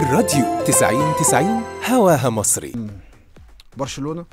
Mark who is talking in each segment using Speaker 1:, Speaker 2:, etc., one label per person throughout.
Speaker 1: الراديو 90 90 هواها مصري
Speaker 2: برشلونه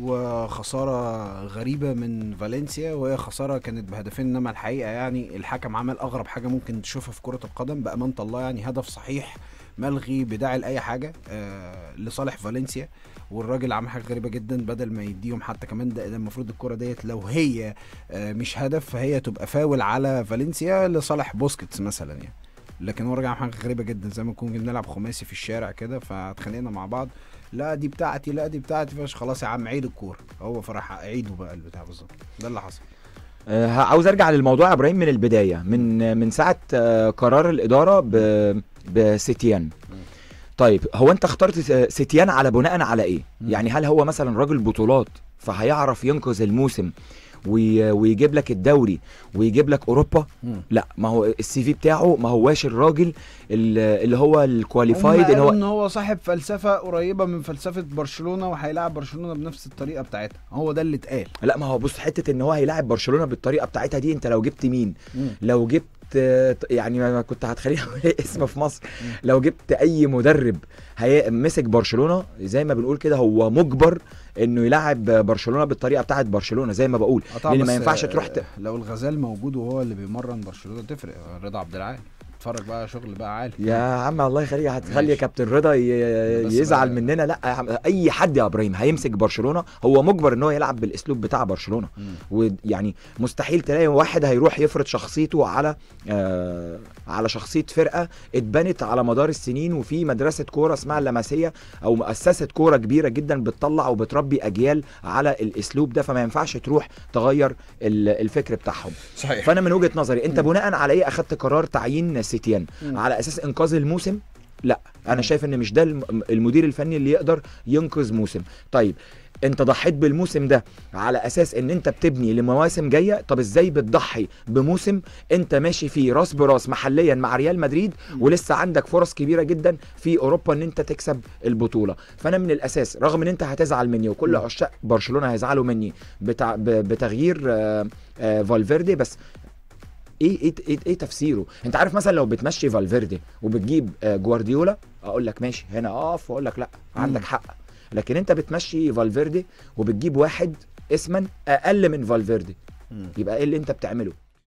Speaker 2: وخساره غريبه من فالنسيا وهي خساره كانت بهدفين انما الحقيقه يعني الحكم عمل اغرب حاجه ممكن تشوفها في كره القدم بامانه الله يعني هدف صحيح ملغي بداعي لاي حاجه آه لصالح فالنسيا والراجل عمل حاجه غريبه جدا بدل ما يديهم حتى كمان ده المفروض الكره ديت لو هي آه مش هدف فهي تبقى فاول على فالنسيا لصالح بوسكيتس مثلا يعني لكن هو رجع حاجه غريبه جدا زي ما نكون بنلعب خماسي في الشارع كده فاتخانقنا مع بعض لا دي بتاعتي لا دي بتاعتي فش خلاص يا عم عيد الكوره هو فرح عيده بقى البتاع بالظبط ده اللي حصل
Speaker 1: آه عاوز ارجع للموضوع يا ابراهيم من البدايه من من ساعه آه قرار الاداره ب بسيتيان طيب هو انت اخترت سيتيان على بناء على ايه؟ يعني هل هو مثلا راجل بطولات فهيعرف ينقذ الموسم ويجيب لك الدوري ويجيب لك اوروبا مم. لا ما هو السي في بتاعه ما هواش الراجل اللي هو الكواليفايد اللي هو ان
Speaker 2: هو صاحب فلسفه قريبه من فلسفه برشلونه وهيلاعب برشلونه بنفس الطريقه بتاعتها هو ده اللي اتقال لا ما هو بص حته ان هو هيلاعب برشلونه بالطريقه بتاعتها دي انت لو جبت مين
Speaker 1: مم. لو جبت يعني ما كنت هتخليها اسم في مصر لو جبت اي مدرب هي مسك برشلونه زي ما بنقول كده هو مجبر انه يلعب برشلونه بالطريقه بتاعه برشلونه زي ما بقول آه لان ما ينفعش تروح
Speaker 2: لو الغزال موجود وهو اللي بيمرن برشلونه تفرق رضا عبد العال اتفرج بقى شغل بقى عالي يا
Speaker 1: عم الله يخليك هتخلي كابتن رضا يزعل بقى. مننا لا اي حد يا ابراهيم هيمسك برشلونه هو مجبر ان هو يلعب بالاسلوب بتاع برشلونه ويعني مستحيل تلاقي واحد هيروح يفرض شخصيته على آه على شخصيه فرقه اتبنت على مدار السنين وفي مدرسه كوره اسمها اللمسيه او مؤسسه كوره كبيره جدا بتطلع وبتربي اجيال على الاسلوب ده فما ينفعش تروح تغير الفكر بتاعهم صحيح فانا من وجهه نظري انت بناء على ايه اخذت قرار تعيين نسيب سيتيان على اساس انقاذ الموسم لا انا شايف ان مش ده المدير الفني اللي يقدر ينقذ موسم طيب انت ضحيت بالموسم ده على اساس ان انت بتبني لمواسم جايه طب ازاي بتضحي بموسم انت ماشي فيه راس براس محليا مع ريال مدريد ولسه عندك فرص كبيره جدا في اوروبا ان انت تكسب البطوله فانا من الاساس رغم ان انت هتزعل مني وكل عشاق برشلونه هيزعلوا مني بتغيير آه، آه، فالفيردي بس ايه ايه ايه, إيه تفسيره انت عارف مثلا لو بتمشي فالفيردي وبتجيب آه، جوارديولا اقول لك ماشي هنا اقف واقول لك لا عندك حق لكن انت بتمشي فالفيردي وبتجيب واحد اسما اقل من فالفيردي يبقى ايه اللي انت بتعمله